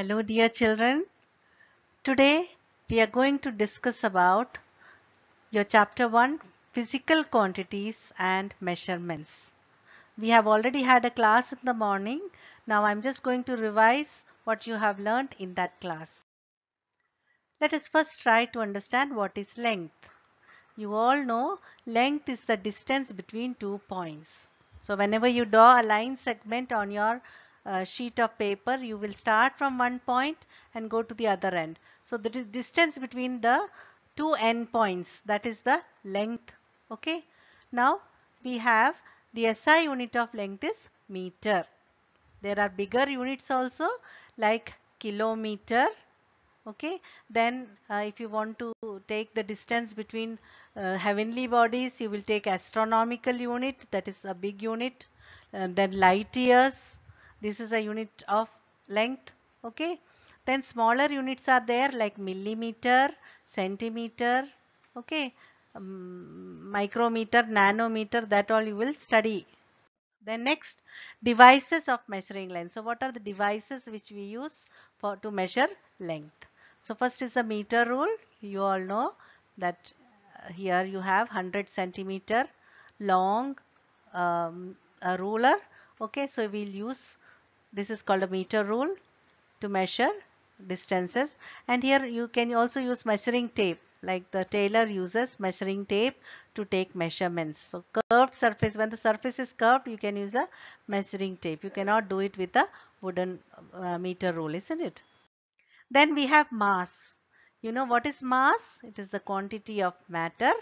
Hello dear children. Today we are going to discuss about your chapter 1 physical quantities and measurements. We have already had a class in the morning. Now I'm just going to revise what you have learned in that class. Let us first try to understand what is length. You all know length is the distance between two points. So whenever you draw a line segment on your uh, sheet of paper you will start from one point and go to the other end. So the distance between the two end points that is the length okay. Now we have the SI unit of length is meter. There are bigger units also like kilometer okay then uh, if you want to take the distance between uh, heavenly bodies you will take astronomical unit that is a big unit and then light years this is a unit of length. Okay. Then smaller units are there like millimeter, centimeter, okay, um, micrometer, nanometer, that all you will study. Then next, devices of measuring length. So what are the devices which we use for to measure length? So first is the meter rule. You all know that uh, here you have 100 centimeter long um, ruler. Okay, so we'll use this is called a meter rule to measure distances and here you can also use measuring tape like the tailor uses measuring tape to take measurements. So curved surface when the surface is curved you can use a measuring tape. You cannot do it with a wooden uh, meter rule isn't it? Then we have mass. You know what is mass? It is the quantity of matter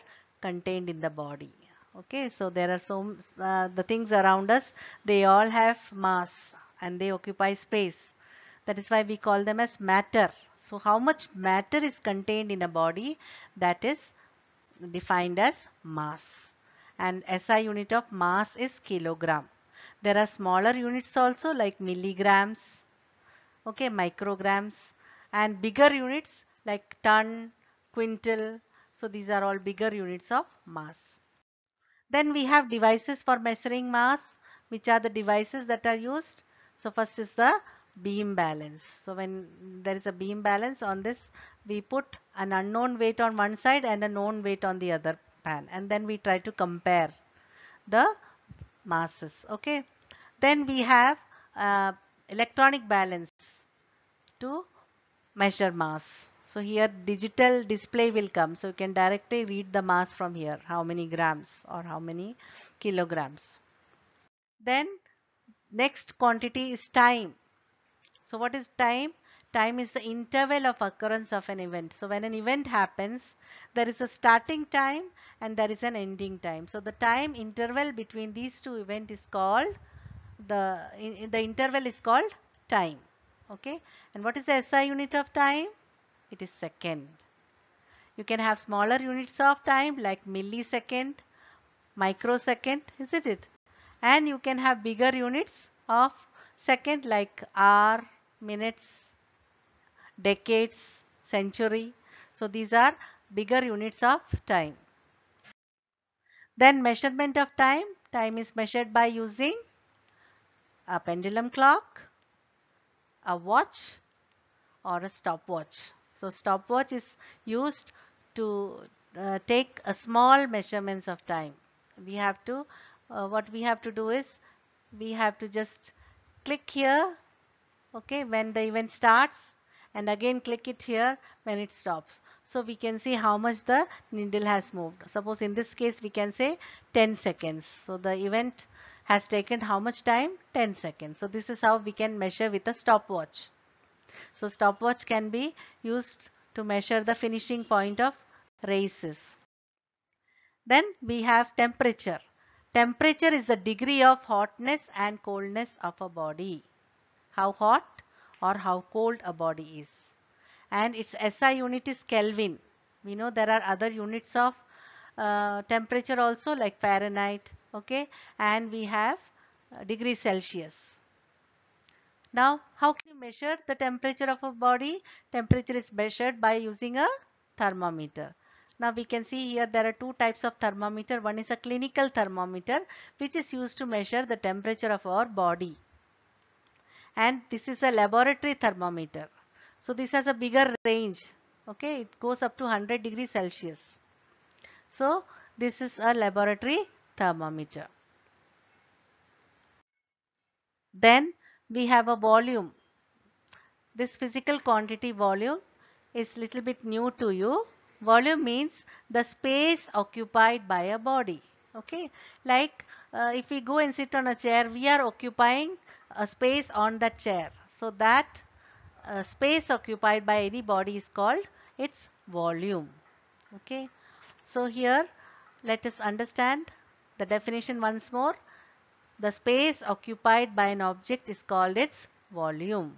contained in the body. Okay, so there are so uh, the things around us, they all have mass and they occupy space. That is why we call them as matter. So how much matter is contained in a body that is defined as mass and SI unit of mass is kilogram. There are smaller units also like milligrams, okay, micrograms and bigger units like ton, quintal. So these are all bigger units of mass. Then we have devices for measuring mass which are the devices that are used so first is the beam balance. So when there is a beam balance on this, we put an unknown weight on one side and a known weight on the other pan. And then we try to compare the masses. Okay. Then we have uh, electronic balance to measure mass. So here digital display will come. So you can directly read the mass from here, how many grams or how many kilograms. Then Next quantity is time. So what is time? Time is the interval of occurrence of an event. So when an event happens, there is a starting time and there is an ending time. So the time interval between these two events is called the in, the interval is called time. Okay. And what is the SI unit of time? It is second. You can have smaller units of time like millisecond, microsecond, isn't it? and you can have bigger units of second like hour, minutes, decades, century. So these are bigger units of time. Then measurement of time. Time is measured by using a pendulum clock, a watch or a stopwatch. So stopwatch is used to uh, take a small measurements of time. We have to uh, what we have to do is we have to just click here okay when the event starts and again click it here when it stops so we can see how much the needle has moved suppose in this case we can say 10 seconds so the event has taken how much time 10 seconds so this is how we can measure with a stopwatch so stopwatch can be used to measure the finishing point of races then we have temperature Temperature is the degree of hotness and coldness of a body. How hot or how cold a body is. And its SI unit is Kelvin. We know there are other units of uh, temperature also like Fahrenheit. Okay. And we have uh, degree Celsius. Now, how can you measure the temperature of a body? Temperature is measured by using a thermometer. Now we can see here there are two types of thermometer. One is a clinical thermometer which is used to measure the temperature of our body. And this is a laboratory thermometer. So this has a bigger range. Okay, it goes up to 100 degrees Celsius. So this is a laboratory thermometer. Then we have a volume. This physical quantity volume is little bit new to you Volume means the space occupied by a body. Okay, like uh, if we go and sit on a chair, we are occupying a space on that chair. So that uh, space occupied by any body is called its volume. Okay, so here let us understand the definition once more. The space occupied by an object is called its volume.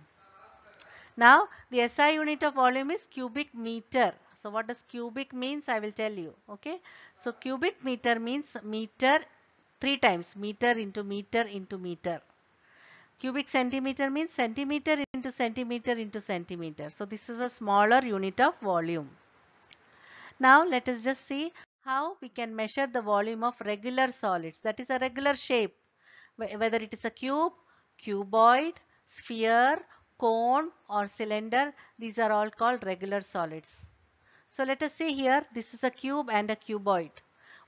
Now, the SI unit of volume is cubic meter. So what does cubic means? I will tell you. Okay. So cubic meter means meter three times meter into meter into meter. Cubic centimeter means centimeter into centimeter into centimeter. So this is a smaller unit of volume. Now let us just see how we can measure the volume of regular solids. That is a regular shape. Whether it is a cube, cuboid, sphere, cone or cylinder, these are all called regular solids. So let us say here this is a cube and a cuboid.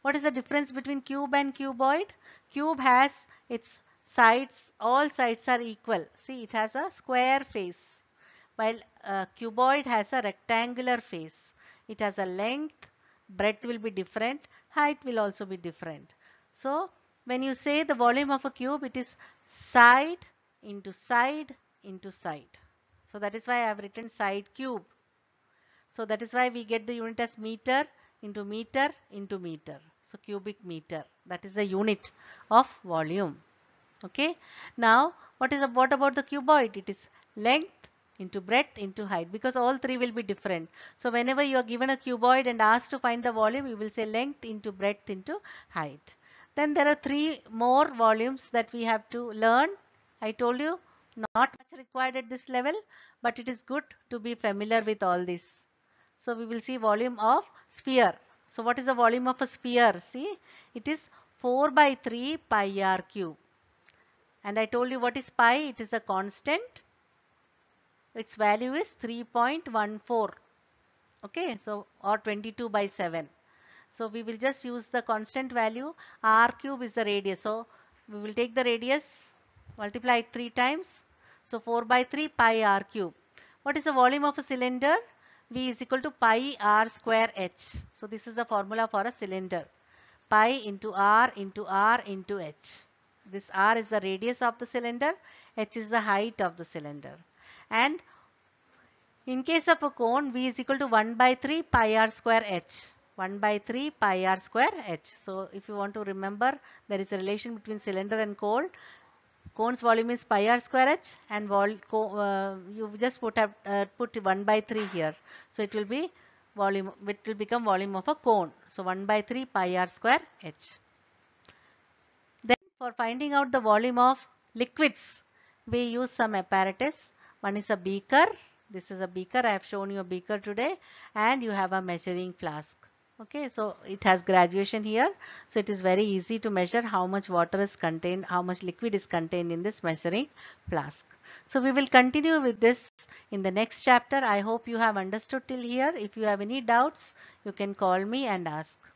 What is the difference between cube and cuboid? Cube has its sides, all sides are equal. See it has a square face while a cuboid has a rectangular face. It has a length, breadth will be different, height will also be different. So when you say the volume of a cube, it is side into side into side. So that is why I have written side cube. So that is why we get the unit as meter into meter into meter. So cubic meter that is the unit of volume. Okay. Now what is what about the cuboid? It is length into breadth into height because all three will be different. So whenever you are given a cuboid and asked to find the volume, you will say length into breadth into height. Then there are three more volumes that we have to learn. I told you not much required at this level, but it is good to be familiar with all this. So we will see volume of sphere. So what is the volume of a sphere? See, it is 4 by 3 pi r cube. And I told you what is pi? It is a constant. Its value is 3.14. Okay, so or 22 by 7. So we will just use the constant value. R cube is the radius. So we will take the radius, multiply it 3 times. So 4 by 3 pi r cube. What is the volume of a cylinder? V is equal to pi r square h. So this is the formula for a cylinder. Pi into r into r into h. This r is the radius of the cylinder, h is the height of the cylinder. And in case of a cone, V is equal to 1 by 3 pi r square h. 1 by 3 pi r square h. So if you want to remember, there is a relation between cylinder and cone. Cone's volume is pi r square h and vol, uh, you just put up, uh, put 1 by 3 here. So it will be volume, it will become volume of a cone. So 1 by 3 pi r square h. Then for finding out the volume of liquids, we use some apparatus. One is a beaker. This is a beaker. I have shown you a beaker today. And you have a measuring flask okay so it has graduation here so it is very easy to measure how much water is contained how much liquid is contained in this measuring flask so we will continue with this in the next chapter i hope you have understood till here if you have any doubts you can call me and ask